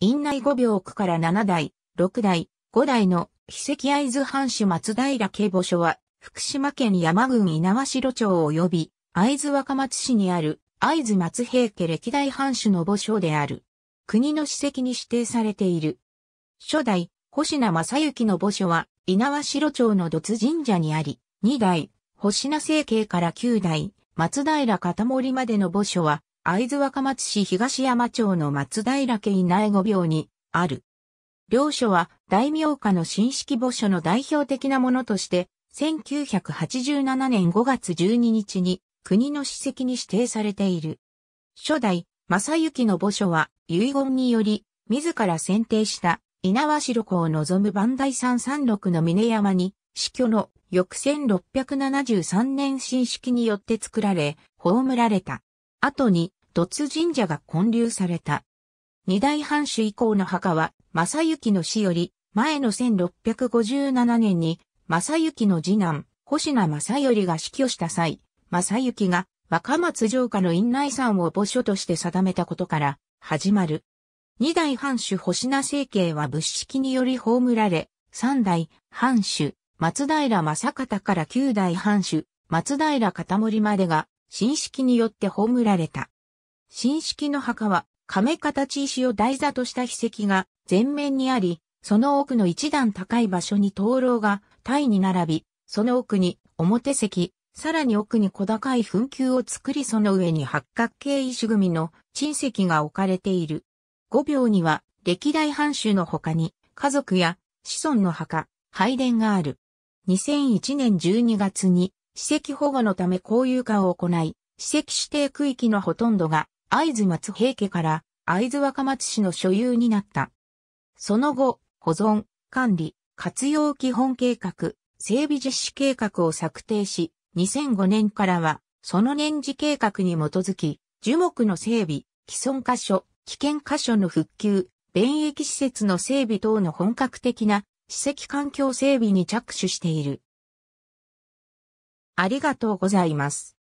院内五秒区から七代、六代、五代の、秘跡会津藩主松平家墓所は、福島県山郡稲苗城町及び、会津若松市にある、会津松平家歴代藩主の墓所である。国の史跡に指定されている。初代、星名正幸の墓所は、稲苗城町の土津神社にあり、二代、星名政慶から九代、松平片森までの墓所は、会津若松市東山町の松平家稲後廟にある。両所は大名家の新式墓所の代表的なものとして、1987年5月12日に国の史跡に指定されている。初代、正幸の墓所は遺言により、自ら選定した稲葉白湖を望む磐梯山山麓の峰山に、死去の翌1673年新式によって作られ、葬られた。後に、ドツ神社が建立された。二代藩主以降の墓は、正幸の死より、前の1657年に、正幸の次男、星名正頼が死去した際、正幸が若松城下の院内山を墓所として定めたことから、始まる。二代藩主星名政経は仏式により葬られ、三代藩主松平正方から九代藩主松平片森までが、新式によって葬られた。新式の墓は、亀形石を台座とした碑石が前面にあり、その奥の一段高い場所に灯籠が体に並び、その奥に表石、さらに奥に小高い墳丘を作りその上に八角形石組の鎮石が置かれている。五秒には歴代藩主の他に家族や子孫の墓、拝殿がある。2001年12月に史跡保護のため公有化を行い、史跡指定区域のほとんどが会津松平家から会津若松市の所有になった。その後、保存、管理、活用基本計画、整備実施計画を策定し、2005年からは、その年次計画に基づき、樹木の整備、既存箇所、危険箇所の復旧、便益施設の整備等の本格的な史跡環境整備に着手している。ありがとうございます。